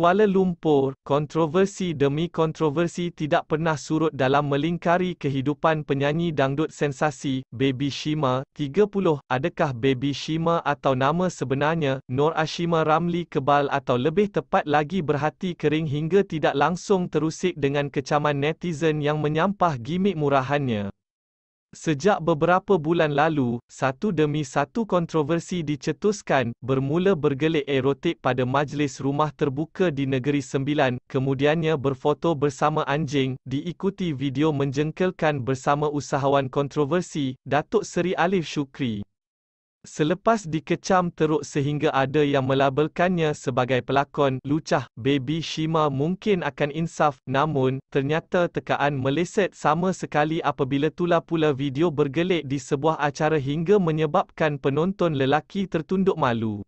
Kuala Lumpur, kontroversi demi kontroversi tidak pernah surut dalam melingkari kehidupan penyanyi dangdut sensasi, Baby Shima, 30. Adakah Baby Shima atau nama sebenarnya, Nur Ashima Ramli kebal atau lebih tepat lagi berhati kering hingga tidak langsung terusik dengan kecaman netizen yang menyampah gimmick murahannya? Sejak beberapa bulan lalu, satu demi satu kontroversi dicetuskan, bermula bergelik erotik pada majlis rumah terbuka di Negeri Sembilan, kemudiannya berfoto bersama anjing, diikuti video menjengkelkan bersama usahawan kontroversi, Datuk Seri Alif Shukri. Selepas dikecam teruk sehingga ada yang melabelkannya sebagai pelakon lucah, Baby Shima mungkin akan insaf, namun, ternyata tekaan meleset sama sekali apabila tula pula video bergelik di sebuah acara hingga menyebabkan penonton lelaki tertunduk malu.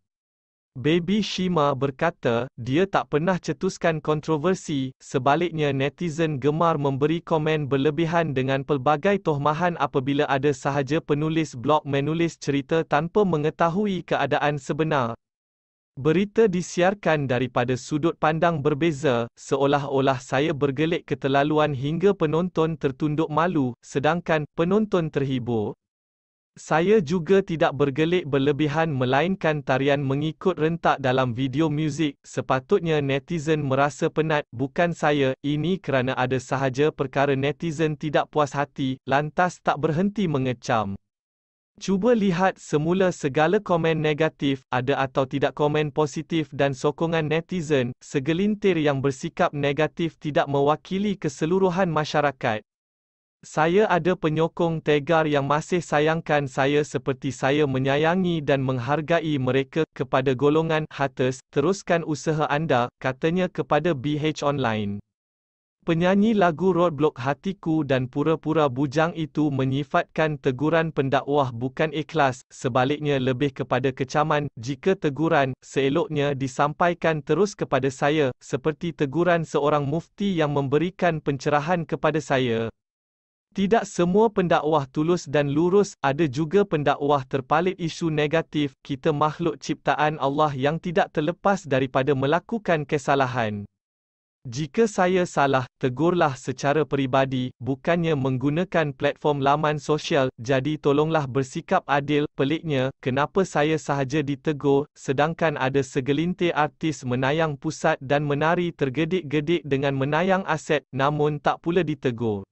Baby Shima berkata, dia tak pernah cetuskan kontroversi, sebaliknya netizen gemar memberi komen berlebihan dengan pelbagai tohmahan apabila ada sahaja penulis blog menulis cerita tanpa mengetahui keadaan sebenar. Berita disiarkan daripada sudut pandang berbeza, seolah-olah saya bergelik ketelaluan hingga penonton tertunduk malu, sedangkan penonton terhibur. Saya juga tidak bergelik berlebihan melainkan tarian mengikut rentak dalam video muzik. Sepatutnya netizen merasa penat, bukan saya. Ini kerana ada sahaja perkara netizen tidak puas hati, lantas tak berhenti mengecam. Cuba lihat semula segala komen negatif, ada atau tidak komen positif dan sokongan netizen, segelintir yang bersikap negatif tidak mewakili keseluruhan masyarakat. Saya ada penyokong Tegar yang masih sayangkan saya seperti saya menyayangi dan menghargai mereka kepada golongan haters. teruskan usaha anda, katanya kepada BH Online. Penyanyi lagu Roadblock Hatiku dan Pura-Pura Bujang itu menyifatkan teguran pendakwah bukan ikhlas, sebaliknya lebih kepada kecaman, jika teguran, seeloknya disampaikan terus kepada saya, seperti teguran seorang mufti yang memberikan pencerahan kepada saya. Tidak semua pendakwah tulus dan lurus, ada juga pendakwah terpalit isu negatif, kita makhluk ciptaan Allah yang tidak terlepas daripada melakukan kesalahan. Jika saya salah, tegurlah secara peribadi, bukannya menggunakan platform laman sosial, jadi tolonglah bersikap adil, peliknya, kenapa saya sahaja ditegur, sedangkan ada segelintir artis menayang pusat dan menari tergedik-gedik dengan menayang aset, namun tak pula ditegur.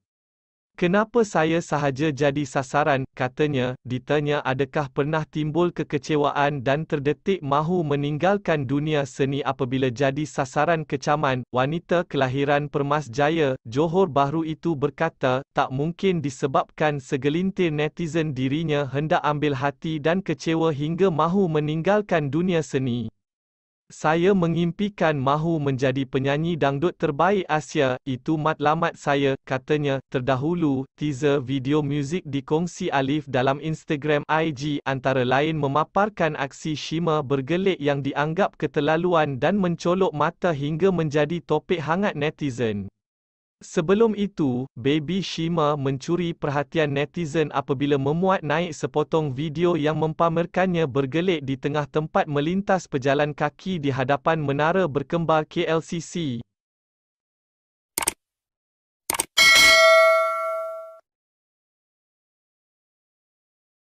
Kenapa saya sahaja jadi sasaran, katanya, ditanya adakah pernah timbul kekecewaan dan terdetik mahu meninggalkan dunia seni apabila jadi sasaran kecaman, wanita kelahiran Permas Jaya, Johor Bahru itu berkata, tak mungkin disebabkan segelintir netizen dirinya hendak ambil hati dan kecewa hingga mahu meninggalkan dunia seni. Saya mengimpikan mahu menjadi penyanyi dangdut terbaik Asia, itu matlamat saya, katanya. Terdahulu, teaser video muzik dikongsi Alif dalam Instagram IG antara lain memaparkan aksi Shima bergelik yang dianggap ketelaluan dan mencolok mata hingga menjadi topik hangat netizen. Sebelum itu, Baby Shima mencuri perhatian netizen apabila memuat naik sepotong video yang mempamerkannya bergelik di tengah tempat melintas pejalan kaki di hadapan menara berkembar KLCC.